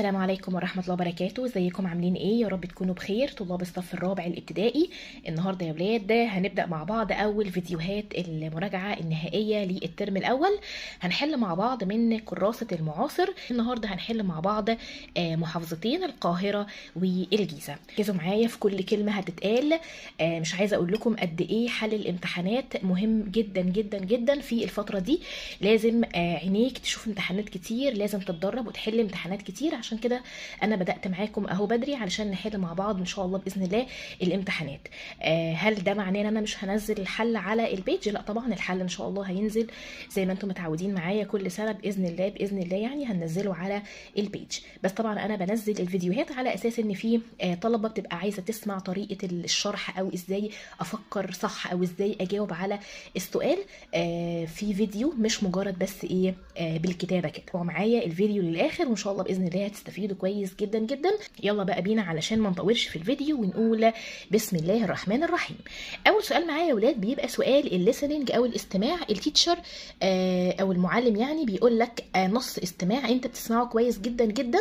السلام عليكم ورحمة الله وبركاته ازيكم عاملين ايه يا رب تكونوا بخير طلاب الصف الرابع الابتدائي النهاردة يا ولاد هنبدأ مع بعض اول فيديوهات المراجعة النهائية للترم الاول هنحل مع بعض من كراسة المعاصر النهاردة هنحل مع بعض آه، محافظتين القاهرة والجيزة ركزوا معايا في كل كلمة هتتقال آه، مش عايزة اقول لكم قد ايه حل الامتحانات مهم جدا جدا جدا في الفترة دي لازم آه، عينيك تشوف امتحانات كتير لازم تتدرب وتحل امتحانات كتير عشان عشان كده انا بدات معاكم اهو بدري علشان نحل مع بعض ان شاء الله باذن الله الامتحانات آه، هل ده معناه ان انا مش هنزل الحل على البيج لا طبعا الحل ان شاء الله هينزل زي ما انتم متعودين معايا كل سنه باذن الله باذن الله يعني هننزله على البيج بس طبعا انا بنزل الفيديوهات على اساس ان في آه، طلبه بتبقى عايزه تسمع طريقه الشرح او ازاي افكر صح او ازاي اجاوب على السؤال آه، في فيديو مش مجرد بس ايه بالكتابه كده معايا الفيديو للاخر وان شاء الله باذن الله هتستفيدوا كويس جدا جدا يلا بقى بينا علشان ما نطولش في الفيديو ونقول بسم الله الرحمن الرحيم اول سؤال معايا يا ولاد بيبقى سؤال الليسننج او الاستماع التيتشر آه، او المعلم يعني بيقول لك آه، نص استماع انت بتسمعه كويس جدا جدا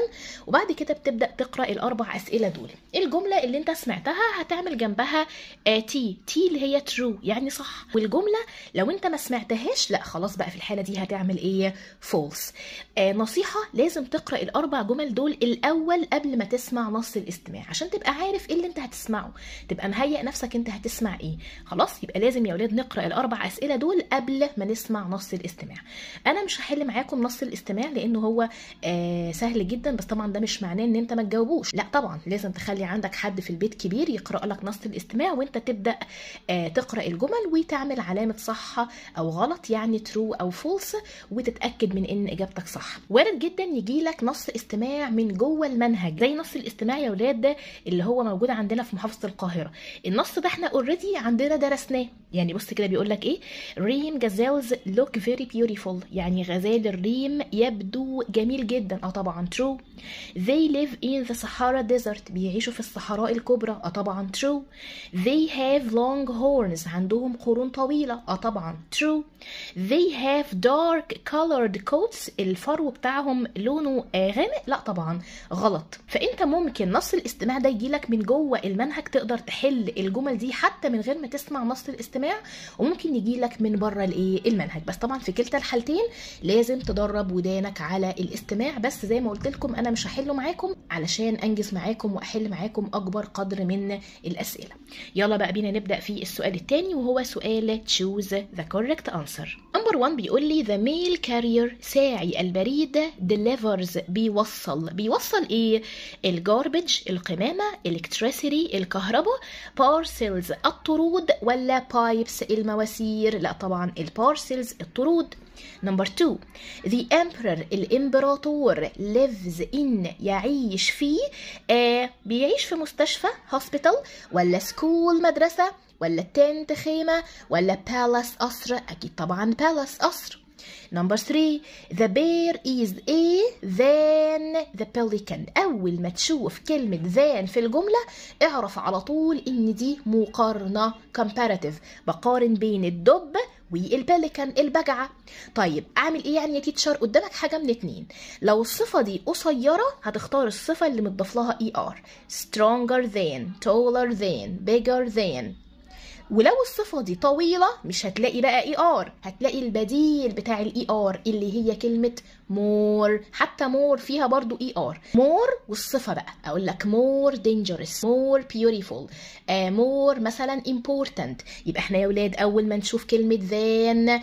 وبعد كده بتبدا تقرا الاربع اسئله دول الجمله اللي انت سمعتها هتعمل جنبها تي آه، تي اللي هي ترو يعني صح والجمله لو انت ما سمعتهاش لا خلاص بقى في الحاله دي هتعمل ايه فولس نصيحه لازم تقرا الاربع جمل الجمل دول الاول قبل ما تسمع نص الاستماع عشان تبقى عارف ايه اللي انت هتسمعه تبقى مهيئ نفسك انت هتسمع ايه خلاص يبقى لازم يا اولاد نقرا الاربع اسئله دول قبل ما نسمع نص الاستماع انا مش هحل معاكم نص الاستماع لان هو آه سهل جدا بس طبعا ده مش معناه ان انت ما تجاوبوش لا طبعا لازم تخلي عندك حد في البيت كبير يقرا لك نص الاستماع وانت تبدا آه تقرا الجمل وتعمل علامه صح او غلط يعني ترو او فولس وتتاكد من ان اجابتك صح وارد جدا يجي لك نص استماع من جوه المنهج زي نص الاستماع يا ولاد ده اللي هو موجود عندنا في محافظه القاهره النص ده احنا اوريدي عندنا درسناه يعني بص كده بيقول لك ايه ريم جازيلز لوك فيري بيوتيفول يعني غزال الريم يبدو جميل جدا اه طبعا ترو they live in the Sahara desert بيعيشوا في الصحراء الكبرى اه طبعا ترو they have long horns عندهم قرون طويلة اه طبعا ترو they have dark colored coats الفرو بتاعهم لونه آه، غامق لا طبعا غلط فانت ممكن نص الاستماع ده يجيلك من جوه المنهج تقدر تحل الجمل دي حتى من غير ما تسمع نص الاستماع وممكن يجيلك من بره الايه المنهج بس طبعا في كلتا الحالتين لازم تدرب ودانك على الاستماع بس زي ما قلت لكم انا مش هحله معاكم علشان انجز معاكم واحل معاكم اكبر قدر من الاسئله يلا بقى بينا نبدا في السؤال الثاني وهو سؤال تشوز ذا كوريكت انسر نمبر 1 بيقول لي ذا ميل كارير ساعي البريد ديليفرز بيوصل بيوصل ايه الجاربج القمامه الكتريسيتي الكهرباء بارسلز الطرود ولا بايبس المواسير لا طبعا البارسلز الطرود نمبر 2 the emperor الامبراطور lives in يعيش في آه بيعيش في مستشفى hospital ولا سكول مدرسه ولا تنت خيمة ولا بالاس قصر أكيد طبعا بالاس قصر نمبر 3 the bear is a than the pelican أول ما تشوف كلمة than في الجملة اعرف على طول إن دي مقارنة comparative بقارن بين الدب والبلكن البجعة طيب أعمل إيه يعني يا تيتشر قدامك حاجة من اتنين لو الصفة دي قصيرة هتختار الصفة اللي متضاف لها ER stronger than taller than bigger than ولو الصفه دي طويله مش هتلاقي بقى اي e ار هتلاقي البديل بتاع الاي ار e اللي هي كلمه مور حتى مور فيها برضو اي e ار مور والصفه بقى اقول لك مور دينجرس مور بيوتيفول آه، مور مثلا امبورتنت يبقى احنا يا ولاد اول ما نشوف كلمه ذان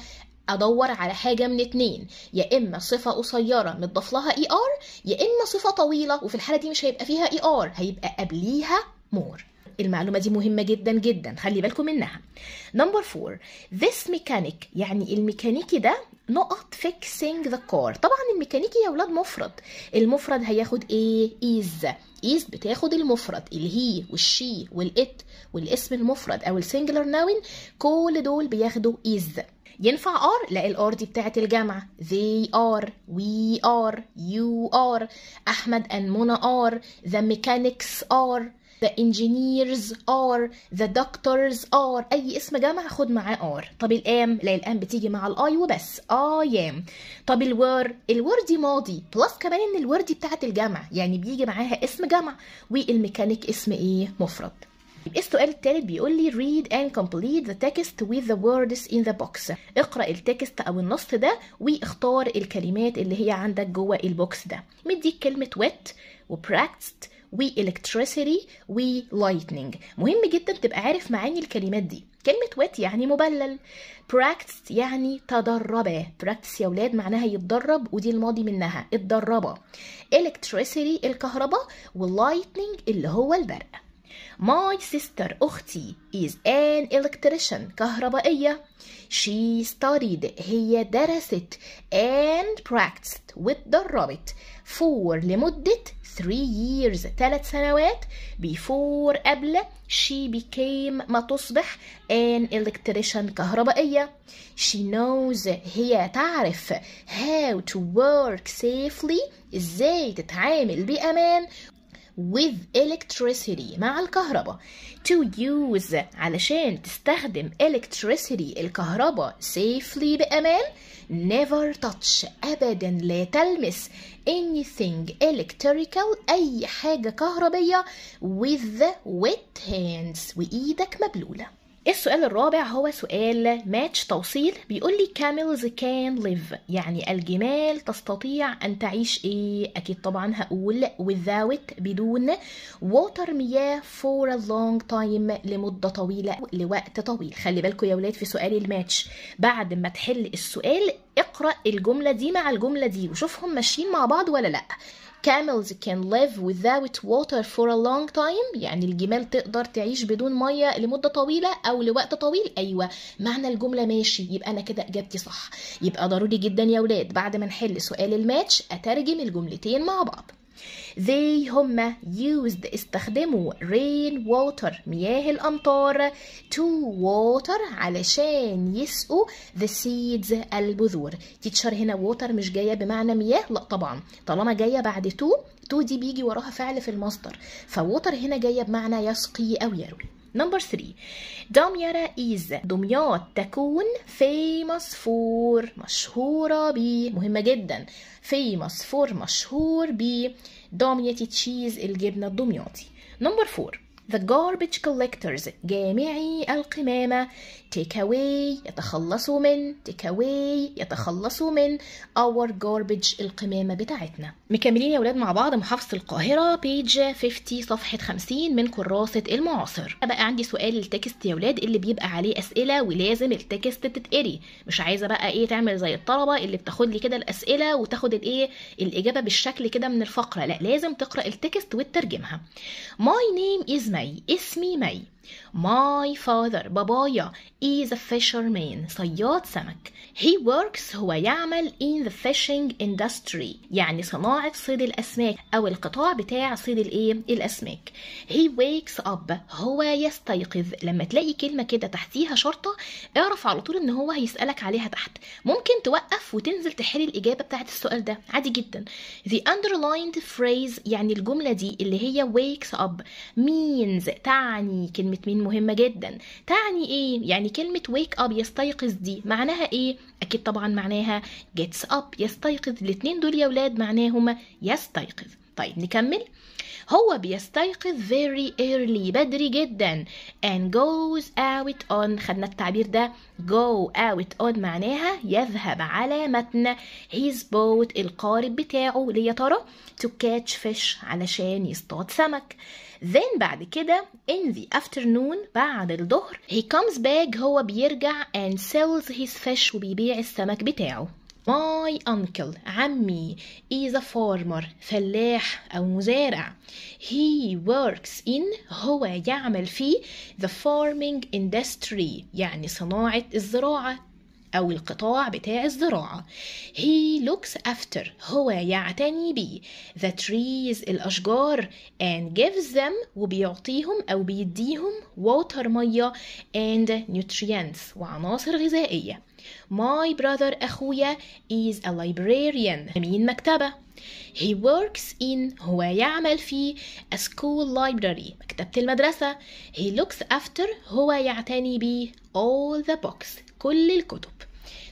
ادور على حاجه من اتنين يا اما صفه قصيره متضاف لها اي ار يا اما صفه طويله وفي الحاله دي مش هيبقى فيها اي ار هيبقى قبليها مور المعلومة دي مهمة جدا جدا خلي بالكم منها نمبر فور this mechanic يعني الميكانيكي ده نقط fixing the car طبعا الميكانيكي يا ولاد مفرد المفرد هياخد ايه is is بتاخد المفرد الهي والشي والات والاسم المفرد او السنجلر ناون كل دول بياخدوا is ينفع ار لا الار دي بتاعت الجامعة they are we are you are احمد and منى are the mechanics are the engineers are the doctors are اي اسم جمع خد معاه ار طب الام لا الام بتيجي مع الاي وبس I am طب الور الور دي ماضي بلس كمان ان الور دي بتاعت الجمع يعني بيجي معاها اسم جمع والميكانيك اسم ايه مفرد السؤال التالت بيقول لي read and complete the text with the words in the box اقرأ التكست أو النص ده واختار الكلمات اللي هي عندك جوه البوكس ده مديك كلمة wet و practiced والكتريسيتي ولايتنينج مهم جدا تبقى عارف معاني الكلمات دي كلمة وات يعني مبلل براكتس يعني تدربا براكتس يا ولاد معناها يتدرب ودي الماضي منها اتدربا electricity الكهرباء واللايتنينج اللي هو البرق My sister أختي is an electrician كهربائية She studied هي درست and practiced واتدربت for لمدة 3 years 3 سنوات before قبل she became ما تصبح an electrician كهربائية she knows هي تعرف how to work safely ازاي تتعامل بأمان with electricity مع الكهرباء to use علشان تستخدم electricity الكهرباء safely بأمان never touch أبدا لا تلمس anything electrical أي حاجة كهربية with wet hands وإيدك مبلولة السؤال الرابع هو سؤال ماتش توصيل بيقول لي camels can live يعني الجمال تستطيع أن تعيش إيه؟ أكيد طبعا هقول without بدون water مياه for a long time لمدة طويلة لوقت طويل خلي بالكم يا ولاد في سؤال الماتش بعد ما تحل السؤال اقرأ الجملة دي مع الجملة دي وشوفهم ماشيين مع بعض ولا لأ camels can live without water for a long time يعني الجمال تقدر تعيش بدون ميه لمده طويله او لوقت طويل ايوه معنى الجمله ماشي يبقى انا كده اجابتي صح يبقى ضروري جدا يا ولاد بعد ما نحل سؤال الماتش اترجم الجملتين مع بعض they هم used استخدموا rain water مياه الأمطار to water علشان يسقوا the seeds البذور تيتشر هنا water مش جاية بمعنى مياه لا طبعا طالما جاية بعد to to دي بيجي وراها فعل في المصدر فوتر هنا جاية بمعنى يسقي أو يروي نمبر 3 دميرة إيز دمياط تكون famous for مشهورة ب مهمة جدا famous for مشهور ب دمياطي تشيز الجبنة الدمياطي نمبر 4 The garbage collectors جامعي القمامة take away يتخلصوا من take away يتخلصوا من our garbage القمامة بتاعتنا مكملين يا ولاد مع بعض محافظة القاهرة بيج 50 صفحة 50 من كراسة المعاصر بقى عندي سؤال التكست يا ولاد اللي بيبقى عليه أسئلة ولازم التكست تتقري مش عايزة بقى إيه تعمل زي الطلبة اللي بتاخد لي كده الأسئلة وتاخد الإيه الإجابة بالشكل كده من الفقرة لا لازم تقرأ التكست وتترجمها my name is May اسمي May My father بابايا is a fisherman صياد سمك He works هو يعمل in the fishing industry يعني صناعة صيد الأسماك أو القطاع بتاع صيد الإيه الأسماك He wakes up هو يستيقظ لما تلاقي كلمة كده تحتيها شرطة اعرف على طول إن هو هيسألك عليها تحت ممكن توقف وتنزل تحل الإجابة بتاعت السؤال ده عادي جدا The underlined phrase يعني الجملة دي اللي هي wakes up means تعني كلمة كلمة مين مهمة جدا تعني ايه؟ يعني كلمة wake up يستيقظ دي معناها ايه؟ اكيد طبعا معناها gets up يستيقظ الاتنين دول يا ولاد معناهما يستيقظ طيب نكمل هو بيستيقظ very early بدري جدا and goes out on خدنا التعبير ده go out on معناها يذهب على متن his boat القارب بتاعه ليا ترى to catch fish علشان يصطاد سمك then بعد كده in the afternoon بعد الظهر he comes back هو بيرجع and sells his fish وبيبيع السمك بتاعه My uncle عمي is a farmer فلاح أو مزارع He works in هو يعمل في the farming industry يعني صناعة الزراعة أو القطاع بتاع الزراعة he looks after هو يعتني بي the trees الأشجار and gives them وبيعطيهم أو بيديهم water مية and nutrients وعناصر غذائية my brother أخويا is a librarian أمين مكتبة he works in هو يعمل في a school library مكتبة المدرسة he looks after هو يعتني ب all the books كل الكتب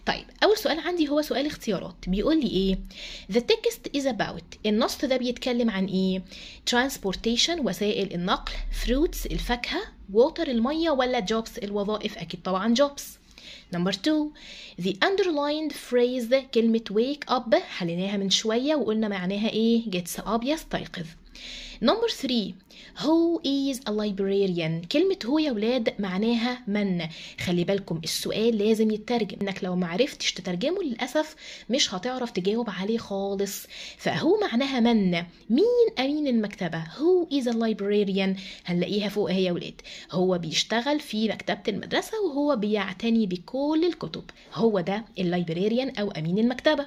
طيب اول سؤال عندي هو سؤال اختيارات بيقول لي ايه the text is about النص ده بيتكلم عن ايه transportation وسائل النقل fruits الفاكهه water الميه ولا jobs الوظائف اكيد طبعا jobs نمبر 2 the underlined phrase كلمة wake up حليناها من شوية وقلنا معناها ايه gets up يستيقظ نمبر 3 هو is a librarian كلمة هو يا ولاد معناها من خلي بالكم السؤال لازم يترجم انك لو معرفتش تترجمه للأسف مش هتعرف تجاوب عليه خالص فهو معناها من مين أمين المكتبة who is a librarian هنلاقيها فوق اهي يا ولاد هو بيشتغل في مكتبة المدرسة وهو بيعتني بكل الكتب هو ده اللايبراريان أو أمين المكتبة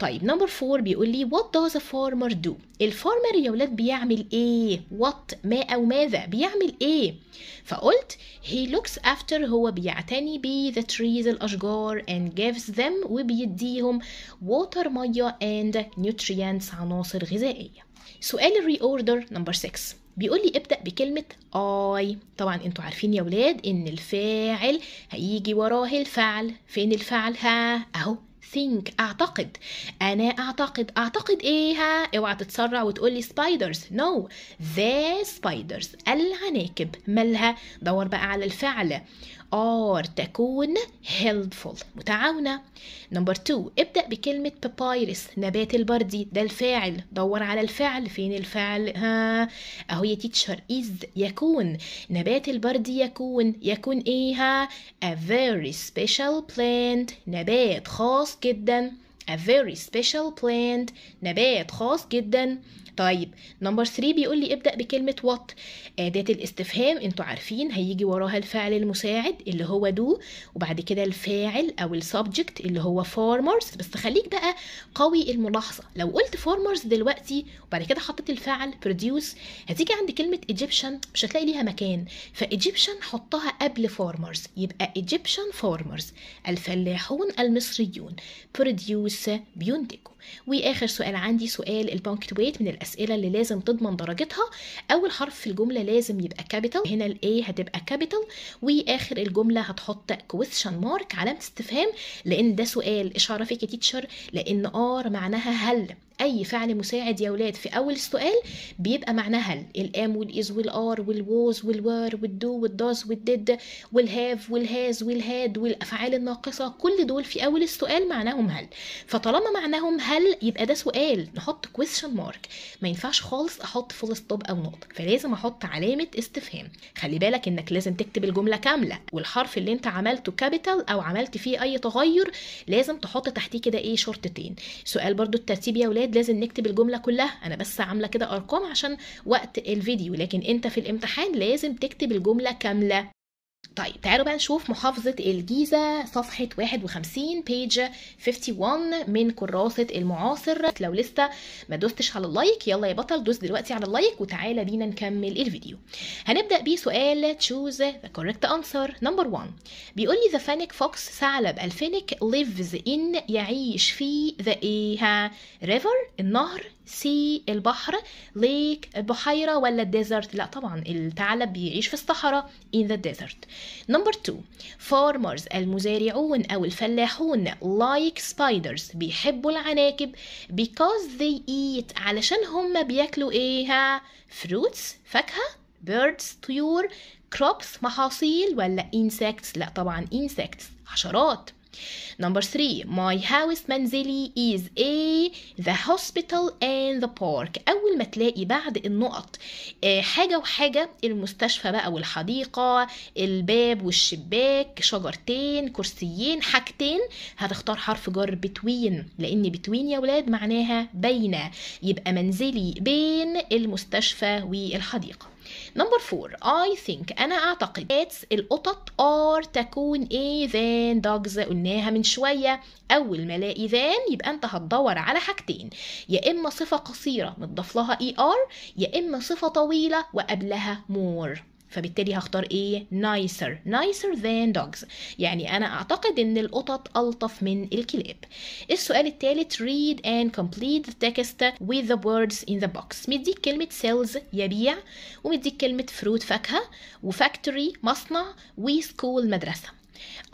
طيب نمبر 4 بيقول لي what does a farmer do الفارمر يا ولاد بيعمل ايه what ما او ماذا بيعمل ايه فقلت he looks after هو بيعتني ب the trees الاشجار and gives them وبيديهم water ميه and nutrients عناصر غذائيه سؤال الريوردر نمبر 6 بيقول لي ابدأ بكلمة I طبعا انتوا عارفين يا ولاد ان الفاعل هيجي وراه الفعل فين الفعل ها اهو think أعتقد أنا أعتقد أعتقد إيه ها اوعى تتسرع وتقول لي spiders no the spiders العناكب مالها دور بقى على الفعل or تكون helpful متعاونة نمبر 2 ابدأ بكلمة papyrus نبات البردي ده الفاعل دور على الفعل فين الفعل ها اهو يا تيتشر is يكون نبات البردي يكون يكون ايه ها a very special plant نبات خاص جدا a very special plant نبات خاص جدا طيب نمبر 3 بيقول لي ابدا بكلمه وات اداه الاستفهام انتوا عارفين هيجي وراها الفعل المساعد اللي هو دو وبعد كده الفاعل او السبجكت اللي هو فارمرز بس خليك بقى قوي الملاحظه لو قلت فارمرز دلوقتي وبعد كده حطيت الفعل بروديوس هتيجي عند كلمه ايجيبشن مش هتلاقي ليها مكان فايجيبشن حطها قبل فارمرز يبقى ايجيبشن فارمرز الفلاحون المصريون بروديوس بينتجوا واخر سؤال عندي سؤال ويت من الاسئله اللي لازم تضمن درجتها اول حرف في الجمله لازم يبقى كابيتال هنا الاي هتبقى كابيتال واخر الجمله هتحط كويشن مارك علامه استفهام لان ده سؤال اشاره فيك تيتشر لان ار معناها هل اي فعل مساعد يا ولاد في اول السؤال بيبقى معناها الام والاز والار والووز والور والدو والداز والديد والهاف والهاز والهاد والافعال الناقصه كل دول في اول السؤال معناهم هل فطالما معناهم هل يبقى ده سؤال نحط كويشن مارك ما ينفعش خالص احط فول ستوب او نقطه فلازم احط علامه استفهام خلي بالك انك لازم تكتب الجمله كامله والحرف اللي انت عملته كابيتال او عملت فيه اي تغير لازم تحط تحتيه كده ايه شرطتين سؤال برضو الترتيب يا ولاد الكتاب طيب لازم نكتب الجمله كلها انا بس عامله كده ارقام عشان وقت الفيديو لكن انت في الامتحان لازم تكتب الجمله كامله طيب تعالوا بقى نشوف محافظة الجيزة صفحة 51 بيج 51 من كراسة المعاصر لو لسه ما دوستش على اللايك يلا يا بطل دوس دلوقتي على اللايك وتعالى بينا نكمل الفيديو هنبدأ بسؤال choose the correct answer number 1 بيقول لي the fennec fox ثعلب الفينك lives in يعيش في the river النهر سي البحر ليك بحيرة ولا ديزرت لا طبعا الثعلب بيعيش في الصحراء in the desert number two farmers المزارعون أو الفلاحون like spiders بيحبوا العناكب because they eat علشان هم بياكلوا ايه ها fruits فاكهة birds طيور crops محاصيل ولا insects لا طبعا insects حشرات Number three, my house منزلي is a the hospital and the park. أول ما تلاقي بعد النقط آه، حاجة وحاجة المستشفى بقى والحديقة الباب والشباك شجرتين كرسيين حاجتين هتختار حرف جر between لأن between يا ولاد معناها بين يبقى منزلي بين المستشفى والحديقة نمبر فور اي ثينك أنا أعتقد cats القطط ار تكون إيه ذان دوجز قلناها من شوية أول ما ألاقي ذان يبقى أنت هتدور على حاجتين يا إما صفة قصيرة متضاف لها ار e يا إما صفة طويلة وقبلها مور فبالتالي هختار ايه nicer nicer than dogs يعني انا اعتقد ان القطط الطف من الكلاب السؤال الثالث read and complete the text with the words in the box مديك كلمة سيلز يبيع ومديك كلمة fruit فاكهة وفاكتوري مصنع وسكول مدرسة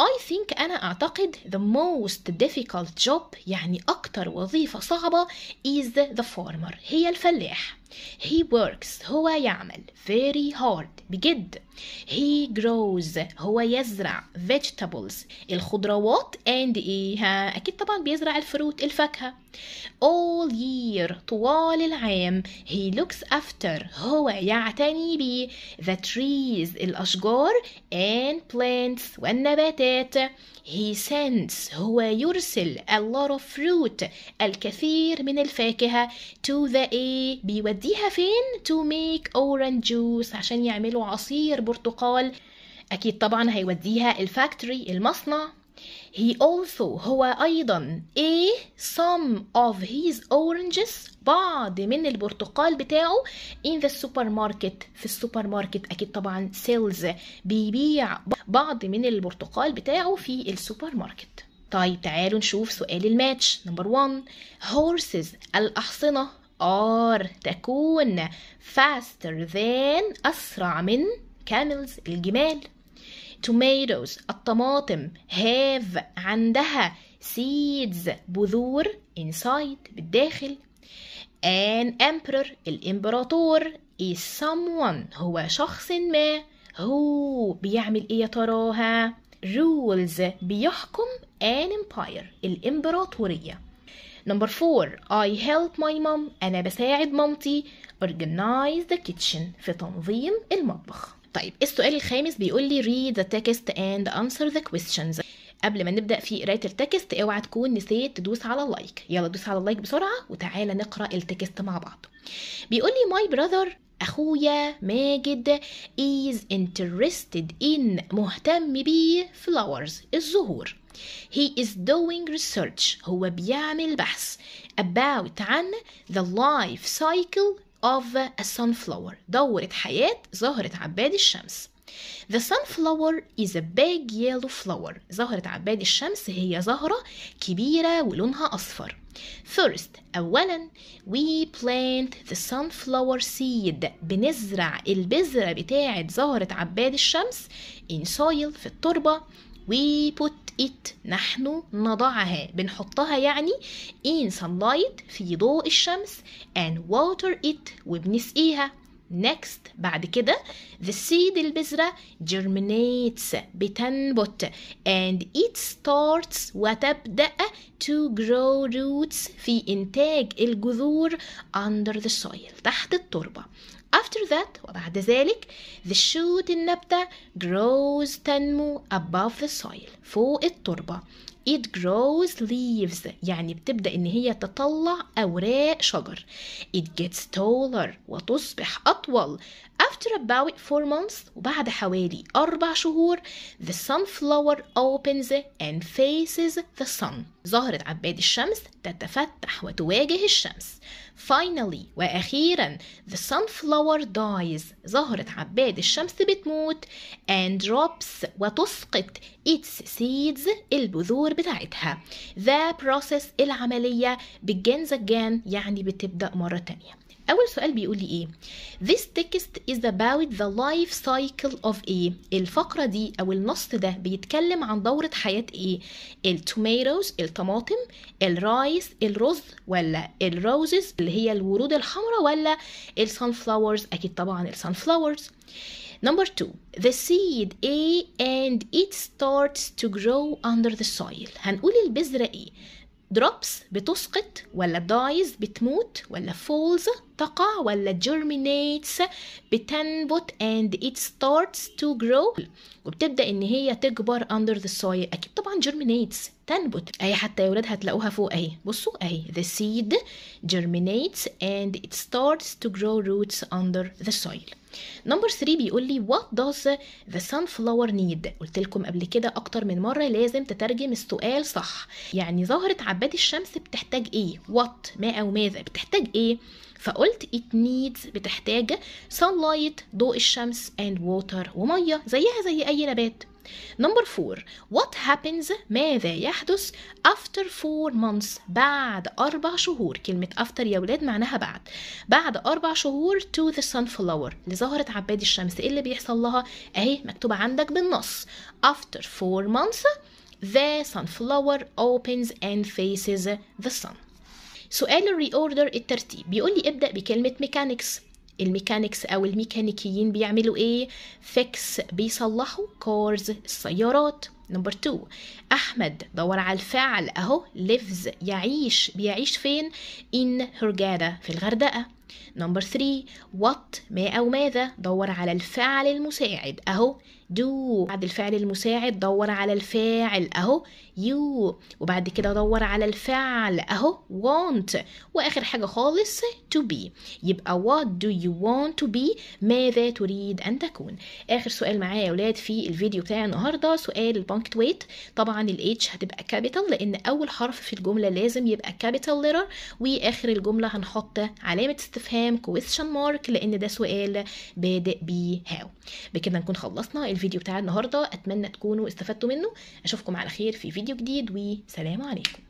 I think أنا أعتقد the most difficult job يعني أكتر وظيفة صعبة is the farmer هي الفلاح He works هو يعمل very hard بجد He grows هو يزرع vegetables الخضروات and ايه أكيد طبعا بيزرع الفروت الفاكهة All year طوال العام He looks after هو يعتني ب The trees الأشجار and plants والنباتات He sends هو يرسل a lot of fruit الكثير من الفاكهة to the A هوديها فين تو ميك اورنج جوس عشان يعملوا عصير برتقال اكيد طبعا هيوديها الفاكتوري المصنع He also هو أيضا a some of his oranges بعض من البرتقال بتاعه in the supermarket في السوبر ماركت أكيد طبعا sells بيبيع بعض من البرتقال بتاعه في السوبر ماركت طيب تعالوا نشوف سؤال الماتش نمبر 1 horses الأحصنة are تكون faster than أسرع من camels الجمال tomatoes الطماطم have عندها seeds بذور inside بالداخل an emperor الإمبراطور is someone هو شخص ما هو بيعمل ايه يا تراها rules بيحكم an empire الإمبراطورية نمبر 4 I help my mom أنا بساعد مامتي organize the kitchen في تنظيم المطبخ طيب السؤال الخامس بيقول لي read the text and answer the questions قبل ما نبدا في قرايه التكست اوعى تكون نسيت تدوس على اللايك يلا دوس على اللايك بسرعه وتعالى نقرا التكست مع بعض بيقول لي my brother اخويا ماجد is interested in مهتم بيه flowers الزهور He is doing research هو بيعمل بحث about عن the life cycle of a sunflower دورة حياة زهرة عباد الشمس The sunflower is a big yellow flower زهرة عباد الشمس هي زهرة كبيرة ولونها أصفر First أولا we plant the sunflower seed بنزرع البذرة بتاعة زهرة عباد الشمس in soil في التربة we put it نحن نضعها بنحطها يعني in sunlight في ضوء الشمس and water it وبنسقيها next بعد كده the seed البذرة germinates بتنبت and it starts وتبدأ to grow roots في إنتاج الجذور under the soil تحت التربة After that وبعد ذلك the shoot النبتة grows تنمو above the soil فوق التربة it grows leaves يعني بتبدأ إن هي تطلع أوراق شجر it gets taller وتصبح أطول after about four months وبعد حوالي أربع شهور the sunflower opens and faces the sun ظهرت عباد الشمس تتفتح وتواجه الشمس Finally وأخيرا the sunflower dies زهرة عباد الشمس بتموت and drops وتسقط its seeds البذور بتاعتها the process العملية begins again يعني بتبدأ مرة تانية اول سؤال بيقول لي ايه this text is about the life cycle of ايه الفقره دي او النص ده بيتكلم عن دوره حياه ايه tomatoes الطماطم الرايس الرز ولا الروزز اللي هي الورود الحمراء ولا الـ sunflowers اكيد طبعا الـ sunflowers. Number two, the seed A and it starts to grow under the soil. هنقول البذرة إيه؟ drops بتسقط ولا dies بتموت ولا falls تقع ولا germinates بتنبت and it starts to grow وبتبدأ إن هي تكبر under the soil أكيد طبعا germinates تنبت اي حتى يا ولاد هتلاقوها فوق أهي بصوا أهي the seed germinates and it starts to grow roots under the soil نمبر 3 بيقول لي what does the sunflower need قلت لكم قبل كده اكتر من مره لازم تترجم السؤال صح يعني ظاهره عباد الشمس بتحتاج ايه what ما او ماذا بتحتاج ايه فقلت it needs بتحتاج sunlight ضوء الشمس and water وميه زيها زي اي نبات نمبر 4 what happens ماذا يحدث after 4 months بعد أربع شهور كلمة after يا ولاد معناها بعد بعد أربع شهور to the sunflower لزهرة عباد الشمس إيه اللي بيحصل لها أهي مكتوبة عندك بالنص after 4 months the sunflower opens and faces the sun سؤال الريوردر الترتيب بيقول لي ابدأ بكلمة ميكانكس الميكانيكس او الميكانيكيين بيعملوا ايه فيكس بيصلحوا كورز السيارات نمبر 2 احمد دور على الفعل اهو lives يعيش بيعيش فين in هرجاده في الغردقه نمبر 3 وات ما او ماذا دور على الفعل المساعد اهو دو بعد الفعل المساعد دور على الفاعل اهو يو وبعد كده دور على الفعل اهو want واخر حاجه خالص to be يبقى what do you want to be ماذا تريد ان تكون اخر سؤال معايا يا اولاد في الفيديو بتاع النهارده سؤال ويت طبعا الاتش هتبقى كابيتال لان اول حرف في الجمله لازم يبقى كابيتال ليتر واخر الجمله هنحط علامه استفهام question mark لان ده سؤال بادئ بيه هاو بكده نكون خلصنا الفيديو بتاع النهارده اتمنى تكونوا استفدتوا منه اشوفكم على خير في فيديو جديد وسلام عليكم